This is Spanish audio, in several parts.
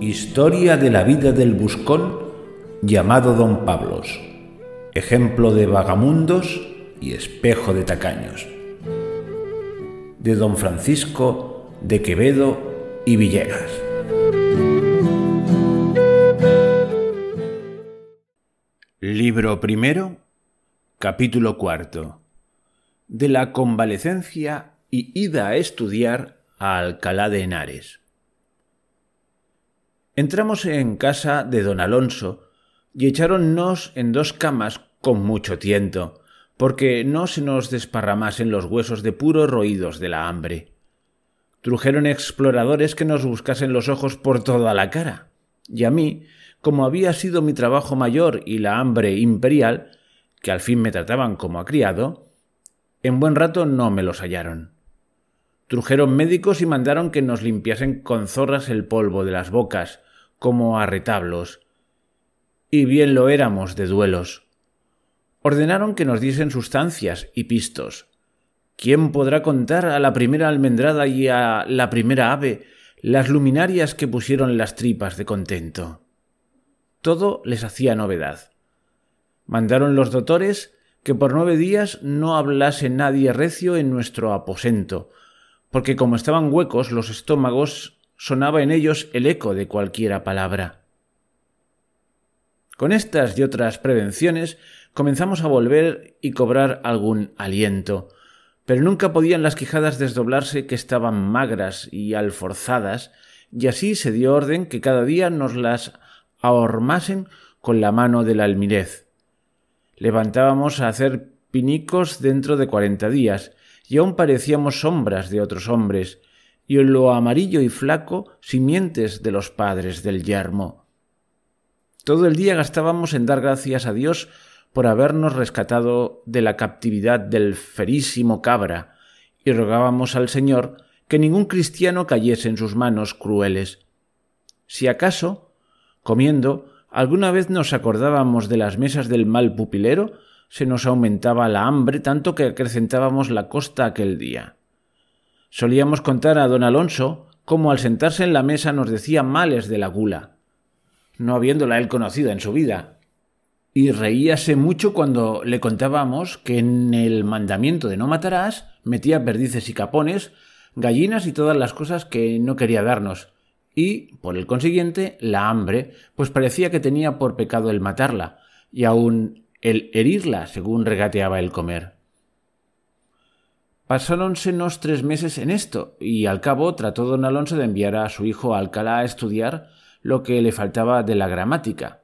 Historia de la vida del buscón llamado Don Pablos, ejemplo de vagamundos y espejo de tacaños, de Don Francisco de Quevedo y Villegas. Libro primero, capítulo cuarto, de la convalecencia y ida a estudiar Alcalá de Henares. Entramos en casa de don Alonso y echáronnos en dos camas con mucho tiento, porque no se nos desparramasen los huesos de puros roídos de la hambre. Trujeron exploradores que nos buscasen los ojos por toda la cara, y a mí, como había sido mi trabajo mayor y la hambre imperial, que al fin me trataban como a criado, en buen rato no me los hallaron. Trujeron médicos y mandaron que nos limpiasen con zorras el polvo de las bocas, como a retablos. Y bien lo éramos de duelos. Ordenaron que nos diesen sustancias y pistos. ¿Quién podrá contar a la primera almendrada y a la primera ave las luminarias que pusieron las tripas de contento? Todo les hacía novedad. Mandaron los doctores que por nueve días no hablase nadie recio en nuestro aposento, porque como estaban huecos los estómagos, sonaba en ellos el eco de cualquiera palabra. Con estas y otras prevenciones comenzamos a volver y cobrar algún aliento, pero nunca podían las quijadas desdoblarse que estaban magras y alforzadas, y así se dio orden que cada día nos las ahormasen con la mano del almirez. Levantábamos a hacer pinicos dentro de cuarenta días, y aún parecíamos sombras de otros hombres, y en lo amarillo y flaco simientes de los padres del yermo. Todo el día gastábamos en dar gracias a Dios por habernos rescatado de la captividad del ferísimo cabra, y rogábamos al Señor que ningún cristiano cayese en sus manos crueles. Si acaso, comiendo, alguna vez nos acordábamos de las mesas del mal pupilero se nos aumentaba la hambre tanto que acrecentábamos la costa aquel día. Solíamos contar a don Alonso cómo al sentarse en la mesa nos decía males de la gula, no habiéndola él conocida en su vida. Y reíase mucho cuando le contábamos que en el mandamiento de no matarás metía perdices y capones, gallinas y todas las cosas que no quería darnos, y, por el consiguiente, la hambre, pues parecía que tenía por pecado el matarla, y aun el herirla, según regateaba el comer. Pasáronsenos tres meses en esto, y al cabo trató don Alonso de enviar a su hijo a Alcalá a estudiar lo que le faltaba de la gramática.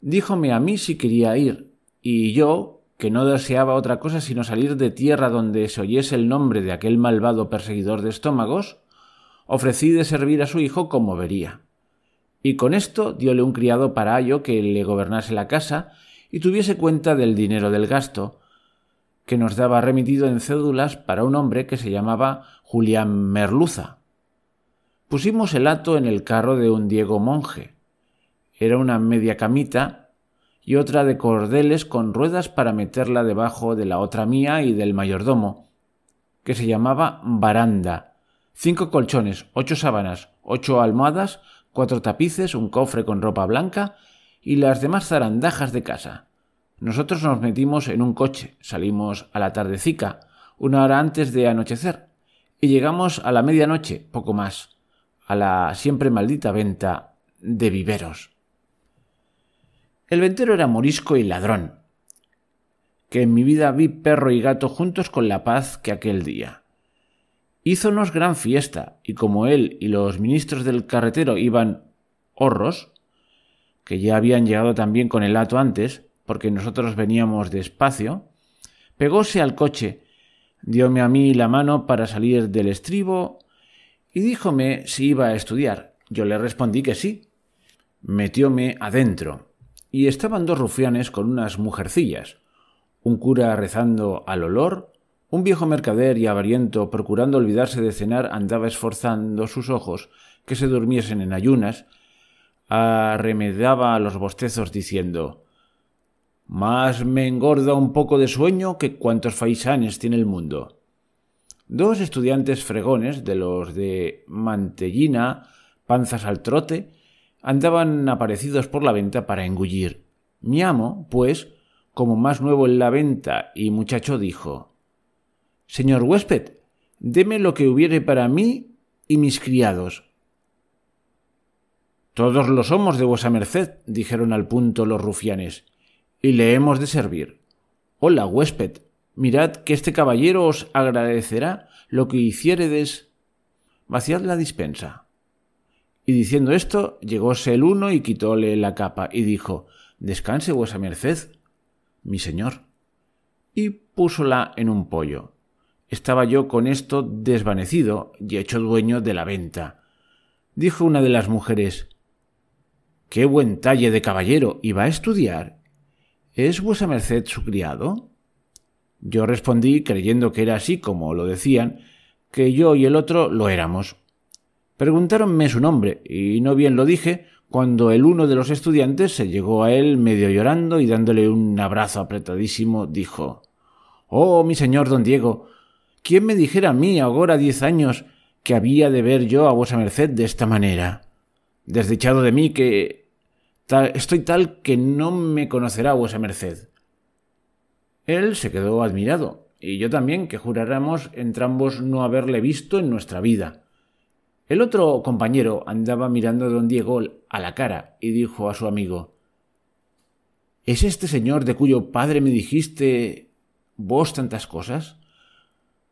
Díjome a mí si quería ir, y yo, que no deseaba otra cosa sino salir de tierra donde se oyese el nombre de aquel malvado perseguidor de estómagos, ofrecí de servir a su hijo como vería. Y con esto diole un criado para Ayo que le gobernase la casa y tuviese cuenta del dinero del gasto, que nos daba remitido en cédulas para un hombre que se llamaba Julián Merluza. Pusimos el hato en el carro de un Diego monje. Era una media camita y otra de cordeles con ruedas para meterla debajo de la otra mía y del mayordomo, que se llamaba baranda. Cinco colchones, ocho sábanas, ocho almohadas, cuatro tapices, un cofre con ropa blanca y las demás zarandajas de casa. Nosotros nos metimos en un coche, salimos a la tardecica, una hora antes de anochecer, y llegamos a la medianoche, poco más, a la siempre maldita venta de viveros. El ventero era morisco y ladrón, que en mi vida vi perro y gato juntos con la paz que aquel día. Hízonos gran fiesta, y como él y los ministros del carretero iban horros, que ya habían llegado también con el hato antes, porque nosotros veníamos despacio, pegóse al coche, dióme a mí la mano para salir del estribo y díjome si iba a estudiar. Yo le respondí que sí. Metióme adentro y estaban dos rufianes con unas mujercillas, un cura rezando al olor, un viejo mercader y avariento procurando olvidarse de cenar andaba esforzando sus ojos que se durmiesen en ayunas arremedaba a los bostezos diciendo Más me engorda un poco de sueño que cuantos faisanes tiene el mundo. Dos estudiantes fregones de los de Mantellina, panzas al trote, andaban aparecidos por la venta para engullir. Mi amo, pues, como más nuevo en la venta y muchacho, dijo Señor huésped, deme lo que hubiere para mí y mis criados. Todos lo somos de vuesa merced, dijeron al punto los rufianes, y le hemos de servir. Hola, huésped, mirad que este caballero os agradecerá lo que hiciéredes. Vaciad la dispensa. Y diciendo esto, llegóse el uno y quitóle la capa, y dijo, Descanse vuesa merced, mi señor. Y púsola en un pollo. Estaba yo con esto desvanecido y hecho dueño de la venta. Dijo una de las mujeres, qué buen talle de caballero, iba a estudiar. ¿Es vuesa merced su criado? Yo respondí, creyendo que era así como lo decían, que yo y el otro lo éramos. Preguntáronme su nombre, y no bien lo dije, cuando el uno de los estudiantes se llegó a él medio llorando y dándole un abrazo apretadísimo, dijo Oh, mi señor don Diego, ¿quién me dijera a mí ahora diez años que había de ver yo a vuesa merced de esta manera? Desdichado de mí que estoy tal que no me conocerá vuesa merced. Él se quedó admirado, y yo también, que juráramos entrambos no haberle visto en nuestra vida. El otro compañero andaba mirando a don Diego a la cara y dijo a su amigo ¿Es este señor de cuyo padre me dijiste vos tantas cosas?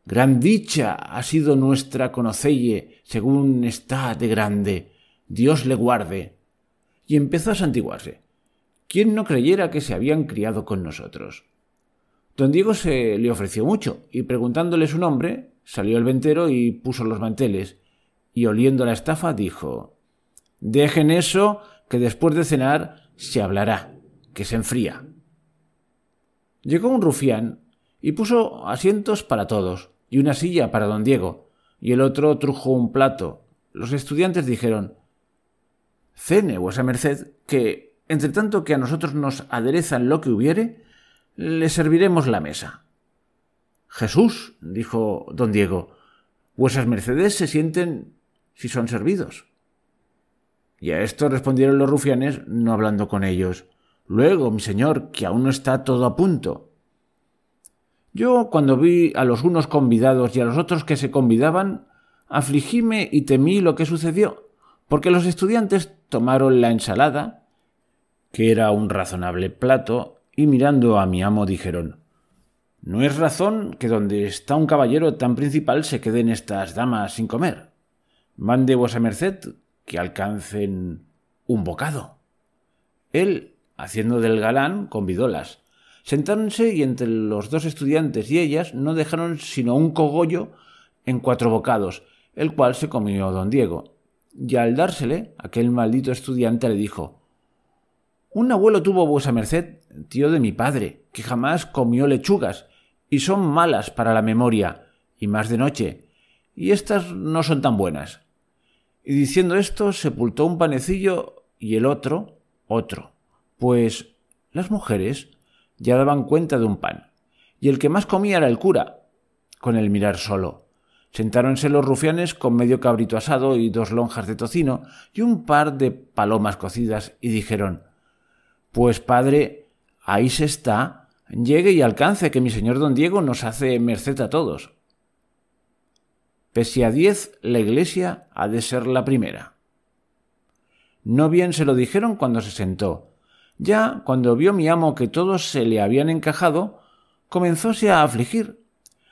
Gran dicha ha sido nuestra conocelle según está de grande. Dios le guarde y empezó a santiguarse. ¿Quién no creyera que se habían criado con nosotros? Don Diego se le ofreció mucho, y preguntándole su nombre, salió el ventero y puso los manteles, y oliendo la estafa dijo Dejen eso, que después de cenar se hablará, que se enfría. Llegó un rufián y puso asientos para todos, y una silla para don Diego, y el otro trujo un plato. Los estudiantes dijeron cene vuesa merced que, entre tanto que a nosotros nos aderezan lo que hubiere, le serviremos la mesa. Jesús, dijo don Diego, vuesas mercedes se sienten si son servidos. Y a esto respondieron los rufianes, no hablando con ellos. Luego, mi señor, que aún no está todo a punto. Yo, cuando vi a los unos convidados y a los otros que se convidaban, afligíme y temí lo que sucedió, porque los estudiantes tomaron la ensalada, que era un razonable plato, y mirando a mi amo dijeron No es razón que donde está un caballero tan principal se queden estas damas sin comer. Mande vuesa merced que alcancen un bocado. Él, haciendo del galán, convidólas. Sentáronse y entre los dos estudiantes y ellas no dejaron sino un cogollo en cuatro bocados, el cual se comió don Diego, y al dársele, aquel maldito estudiante le dijo, Un abuelo tuvo vuesa merced, tío de mi padre, que jamás comió lechugas, y son malas para la memoria, y más de noche, y estas no son tan buenas. Y diciendo esto, sepultó un panecillo y el otro, otro, pues las mujeres ya daban cuenta de un pan, y el que más comía era el cura, con el mirar solo Sentáronse los rufianes con medio cabrito asado y dos lonjas de tocino y un par de palomas cocidas y dijeron Pues padre, ahí se está, llegue y alcance que mi señor don Diego nos hace merced a todos. Pese a diez, la iglesia ha de ser la primera. No bien se lo dijeron cuando se sentó. Ya, cuando vio mi amo que todos se le habían encajado, comenzóse a afligir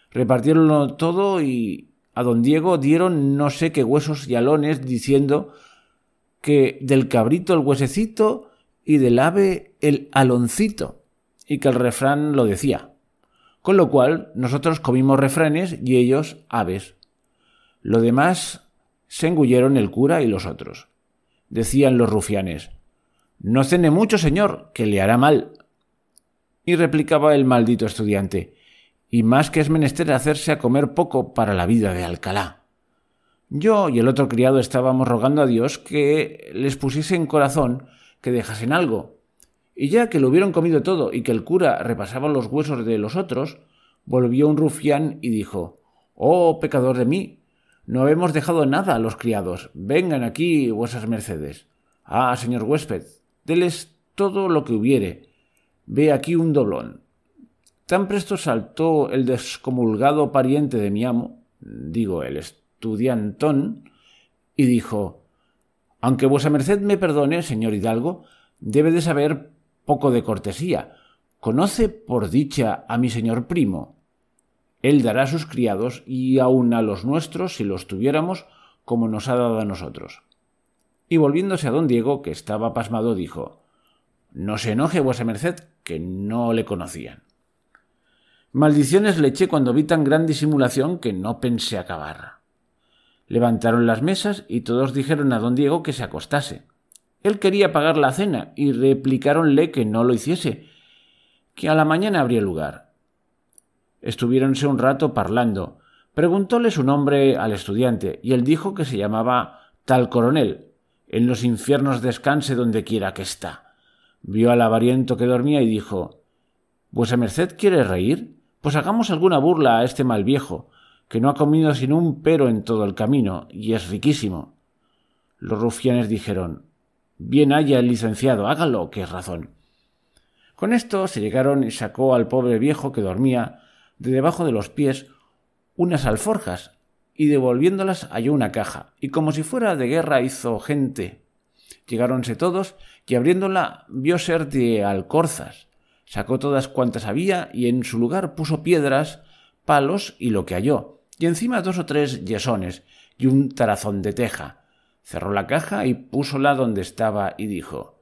repartieronlo todo y a don Diego dieron no sé qué huesos y alones diciendo que del cabrito el huesecito y del ave el aloncito, y que el refrán lo decía. Con lo cual nosotros comimos refranes y ellos aves. Lo demás se engulleron el cura y los otros. Decían los rufianes, No cene mucho, señor, que le hará mal. Y replicaba el maldito estudiante, y más que es menester hacerse a comer poco para la vida de Alcalá. Yo y el otro criado estábamos rogando a Dios que les pusiese en corazón que dejasen algo, y ya que lo hubieron comido todo y que el cura repasaba los huesos de los otros, volvió un rufián y dijo Oh, pecador de mí, no hemos dejado nada a los criados. Vengan aquí, vuesas mercedes. Ah, señor huésped, deles todo lo que hubiere. Ve aquí un doblón. Tan presto saltó el descomulgado pariente de mi amo, digo el estudiantón, y dijo, Aunque vuesa merced me perdone, señor Hidalgo, debe de saber poco de cortesía. ¿Conoce por dicha a mi señor primo? Él dará a sus criados y aun a los nuestros si los tuviéramos, como nos ha dado a nosotros. Y volviéndose a don Diego, que estaba pasmado, dijo, No se enoje, vuesa merced, que no le conocían. Maldiciones le eché cuando vi tan gran disimulación que no pensé acabar. Levantaron las mesas y todos dijeron a don Diego que se acostase. Él quería pagar la cena y replicáronle que no lo hiciese, que a la mañana habría lugar. Estuviéronse un rato parlando. Preguntóle su nombre al estudiante y él dijo que se llamaba tal coronel. En los infiernos descanse donde quiera que está. Vio al avariento que dormía y dijo ¿Vuesa merced quiere reír? Pues hagamos alguna burla a este mal viejo, que no ha comido sino un pero en todo el camino, y es riquísimo. Los rufianes dijeron Bien haya el licenciado, hágalo, que es razón. Con esto se llegaron y sacó al pobre viejo que dormía de debajo de los pies unas alforjas y devolviéndolas halló una caja, y como si fuera de guerra hizo gente. Llegáronse todos y abriéndola vio ser de alcorzas, Sacó todas cuantas había y en su lugar puso piedras, palos y lo que halló, y encima dos o tres yesones y un tarazón de teja. Cerró la caja y púsola donde estaba y dijo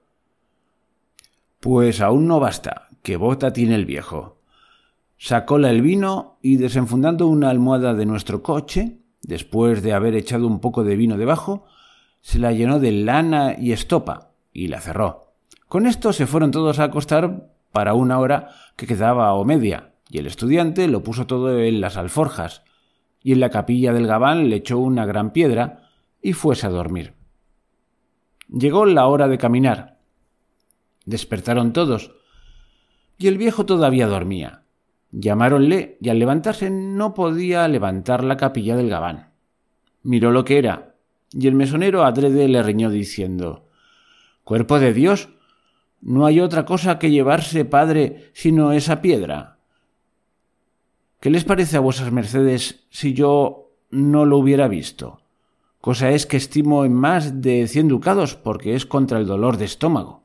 Pues aún no basta, que bota tiene el viejo. Sacóla el vino y desenfundando una almohada de nuestro coche, después de haber echado un poco de vino debajo, se la llenó de lana y estopa y la cerró. Con esto se fueron todos a acostar para una hora que quedaba o media, y el estudiante lo puso todo en las alforjas, y en la capilla del Gabán le echó una gran piedra y fuese a dormir. Llegó la hora de caminar. Despertaron todos, y el viejo todavía dormía. Llamáronle y al levantarse no podía levantar la capilla del Gabán. Miró lo que era, y el mesonero adrede le riñó diciendo Cuerpo de Dios, no hay otra cosa que llevarse, padre, sino esa piedra. ¿Qué les parece a vuesas mercedes si yo no lo hubiera visto? Cosa es que estimo en más de cien ducados, porque es contra el dolor de estómago.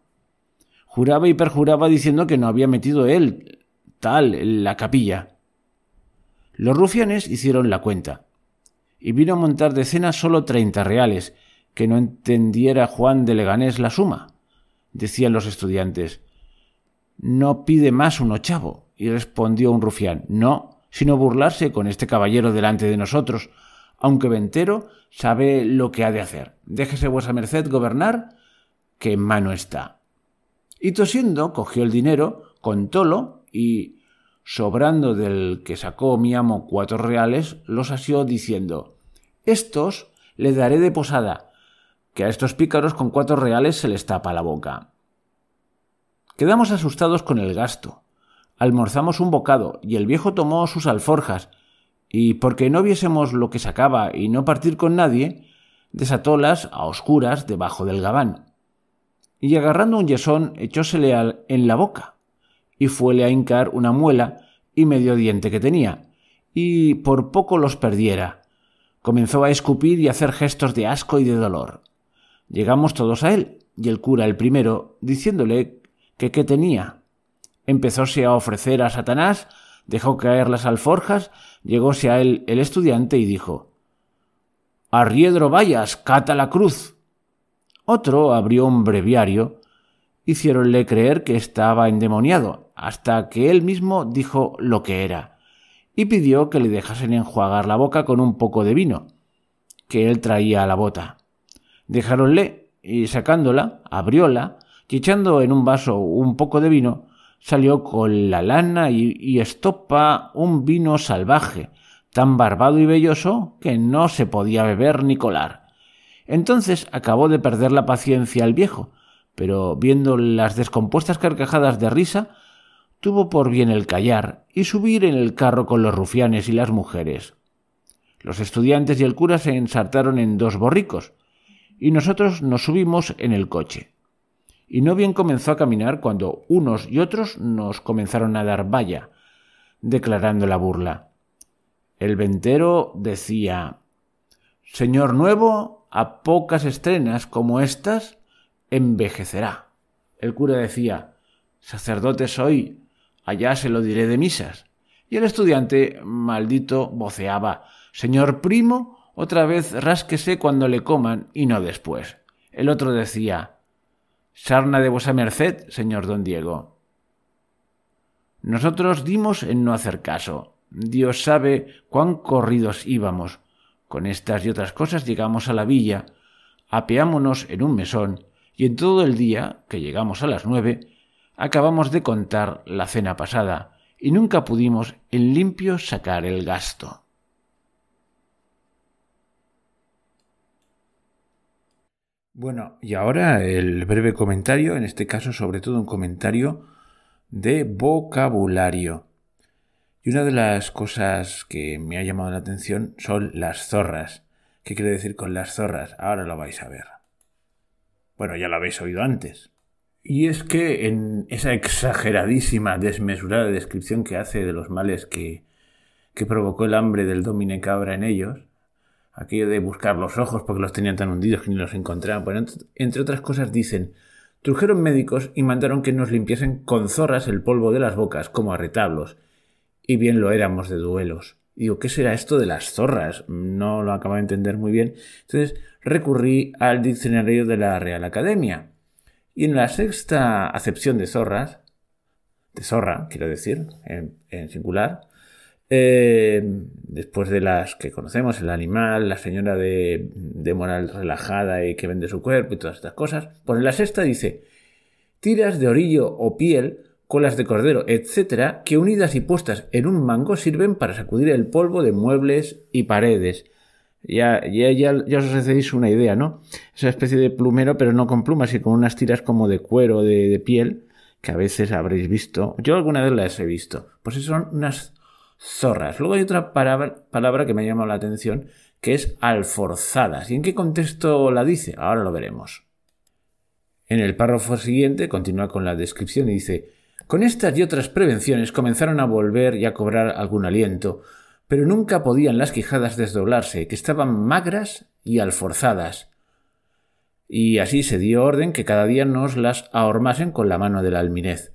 Juraba y perjuraba diciendo que no había metido él tal en la capilla. Los rufianes hicieron la cuenta, y vino a montar de cena solo treinta reales, que no entendiera Juan de Leganés la suma decían los estudiantes. No pide más un ochavo, y respondió un rufián. No, sino burlarse con este caballero delante de nosotros, aunque Ventero sabe lo que ha de hacer. Déjese vuesa merced gobernar, que en mano está. Y tosiendo, cogió el dinero, contólo y, sobrando del que sacó mi amo cuatro reales, los asió diciendo, Estos le daré de posada, que a estos pícaros con cuatro reales se les tapa la boca. Quedamos asustados con el gasto. Almorzamos un bocado y el viejo tomó sus alforjas, y porque no viésemos lo que sacaba y no partir con nadie, desatólas a oscuras debajo del gabán. Y agarrando un yesón, echósele al, en la boca, y fuele a hincar una muela y medio diente que tenía, y por poco los perdiera. Comenzó a escupir y hacer gestos de asco y de dolor. Llegamos todos a él, y el cura el primero, diciéndole que qué tenía. Empezóse a ofrecer a Satanás, dejó caer las alforjas, llegóse a él el estudiante y dijo, Arriedro vayas, cata la cruz. Otro abrió un breviario, hiciéronle creer que estaba endemoniado, hasta que él mismo dijo lo que era, y pidió que le dejasen enjuagar la boca con un poco de vino, que él traía a la bota. Dejáronle y sacándola, abrióla, y echando en un vaso un poco de vino, salió con la lana y, estopa un vino salvaje, tan barbado y velloso que no se podía beber ni colar. Entonces acabó de perder la paciencia el viejo, pero viendo las descompuestas carcajadas de risa, tuvo por bien el callar y subir en el carro con los rufianes y las mujeres. Los estudiantes y el cura se ensartaron en dos borricos, y nosotros nos subimos en el coche. Y no bien comenzó a caminar cuando unos y otros nos comenzaron a dar valla, declarando la burla. El ventero decía Señor nuevo, a pocas estrenas como estas, envejecerá. El cura decía Sacerdote soy, allá se lo diré de misas. Y el estudiante, maldito, voceaba Señor primo, otra vez rásquese cuando le coman y no después. El otro decía, Sarna de vuesa merced, señor don Diego. Nosotros dimos en no hacer caso. Dios sabe cuán corridos íbamos. Con estas y otras cosas llegamos a la villa, apeámonos en un mesón, y en todo el día, que llegamos a las nueve, acabamos de contar la cena pasada, y nunca pudimos en limpio sacar el gasto. Bueno, y ahora el breve comentario, en este caso sobre todo un comentario de vocabulario. Y una de las cosas que me ha llamado la atención son las zorras. ¿Qué quiere decir con las zorras? Ahora lo vais a ver. Bueno, ya lo habéis oído antes. Y es que en esa exageradísima, desmesurada descripción que hace de los males que, provocó el hambre del domine cabra en ellos, aquello de buscar los ojos porque los tenían tan hundidos que ni los encontraban. Bueno, entre otras cosas dicen, trujeron médicos y mandaron que nos limpiasen con zorras el polvo de las bocas, como a retablos. Y bien lo éramos de duelos. Digo, ¿qué será esto de las zorras? No lo acabo de entender muy bien. Entonces recurrí al diccionario de la Real Academia. Y en la sexta acepción de zorras, de zorra, quiero decir, en singular, eh, después de las que conocemos, el animal, la señora de, moral relajada y que vende su cuerpo y todas estas cosas, pues en la sexta dice, tiras de orillo o piel, colas de cordero, etcétera, que unidas y puestas en un mango sirven para sacudir el polvo de muebles y paredes. Ya, ya, ya, os hacéis una idea, ¿no? Esa especie de plumero, pero no con plumas, sino con unas tiras como de cuero, de, de, piel, que a veces habréis visto. Yo alguna vez las he visto. Pues son unas Luego hay otra palabra, que me ha llamado la atención, que es alforzadas. ¿Y en qué contexto la dice? Ahora lo veremos. En el párrafo siguiente continúa con la descripción y dice, con estas y otras prevenciones comenzaron a volver y a cobrar algún aliento, pero nunca podían las quijadas desdoblarse, que estaban magras y alforzadas. Y así se dio orden que cada día nos las ahormasen con la mano del almirez.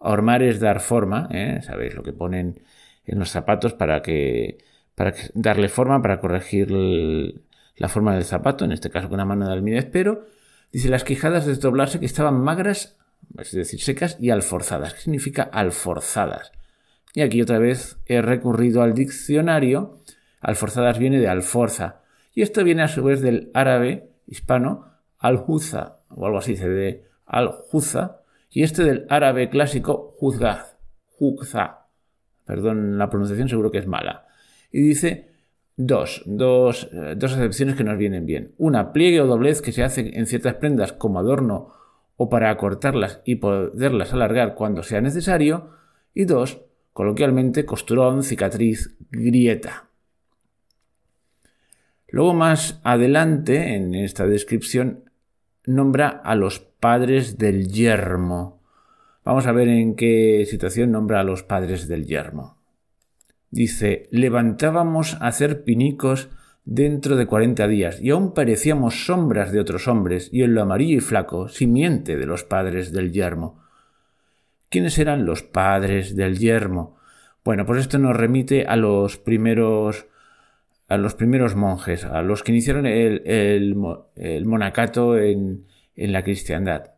Ahormar es dar forma, ¿eh? sabéis lo que ponen en los zapatos para que para darle forma, para corregir la forma del zapato, en este caso con una mano de almidez, pero dice las quijadas de desdoblarse que estaban magras, es decir, secas y alforzadas. ¿Qué significa alforzadas? Y aquí otra vez he recurrido al diccionario. Alforzadas viene de alforza. Y esto viene a su vez del árabe hispano alhuza, o algo así, se de aljuza. Y este del árabe clásico juzgaz, juzza, Perdón, la pronunciación seguro que es mala. Y dice dos, dos, eh, dos acepciones que nos vienen bien. Una, pliegue o doblez que se hace en ciertas prendas como adorno o para acortarlas y poderlas alargar cuando sea necesario. Y dos, coloquialmente, costurón, cicatriz, grieta. Luego más adelante, en esta descripción, nombra a los padres del yermo. Vamos a ver en qué situación nombra a los padres del yermo. Dice, levantábamos a hacer pinicos dentro de cuarenta días, y aún parecíamos sombras de otros hombres, y en lo amarillo y flaco, simiente de los padres del yermo. ¿Quiénes eran los padres del yermo? Bueno, pues esto nos remite a los primeros a los primeros monjes, a los que iniciaron el, monacato en la cristiandad.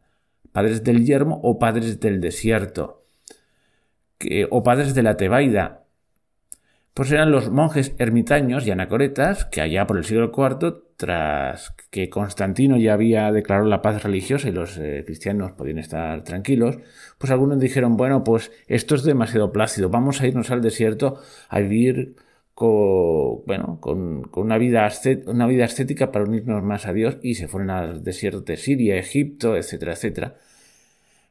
Padres del Yermo o Padres del Desierto, o Padres de la Tebaida. Pues eran los monjes ermitaños y anacoretas que allá por el siglo IV, tras que Constantino ya había declarado la paz religiosa y los eh, cristianos podían estar tranquilos, pues algunos dijeron, bueno, pues esto es demasiado plácido, vamos a irnos al desierto a vivir bueno, con, una, vida una vida ascética para unirnos más a Dios y se fueron al desierto de Siria, Egipto, etcétera, etcétera.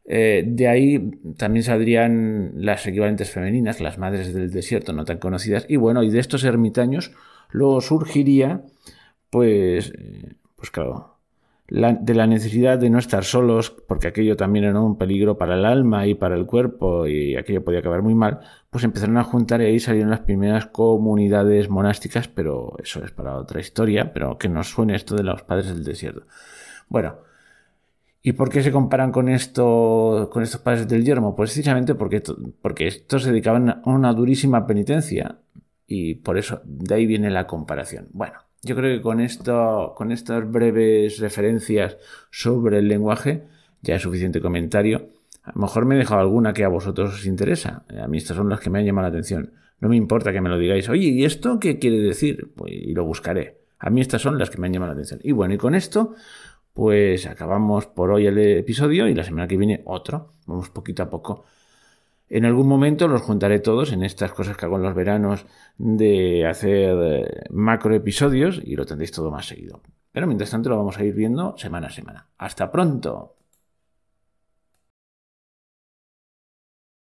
Eh, de ahí también saldrían las equivalentes femeninas, las madres del desierto no tan conocidas. Y bueno, y de estos ermitaños luego surgiría, pues, eh, pues claro, de la necesidad de no estar solos, porque aquello también era un peligro para el alma y para el cuerpo, y aquello podía acabar muy mal, pues empezaron a juntar y ahí salieron las primeras comunidades monásticas, pero eso es para otra historia, pero que nos suene esto de los padres del desierto. Bueno, ¿Y por qué se comparan con, esto, con estos padres del yermo? Pues precisamente porque, porque estos se dedicaban a una durísima penitencia y por eso de ahí viene la comparación. Bueno, yo creo que con, esto, con estas breves referencias sobre el lenguaje ya es suficiente comentario. A lo mejor me he dejado alguna que a vosotros os interesa. A mí estas son las que me han llamado la atención. No me importa que me lo digáis, oye, ¿y esto qué quiere decir? Pues, y lo buscaré. A mí estas son las que me han llamado la atención. Y bueno, y con esto, pues acabamos por hoy el episodio y la semana que viene otro. Vamos poquito a poco en algún momento los juntaré todos en estas cosas que hago en los veranos de hacer eh, macro episodios y lo tendréis todo más seguido. Pero mientras tanto lo vamos a ir viendo semana a semana. Hasta pronto.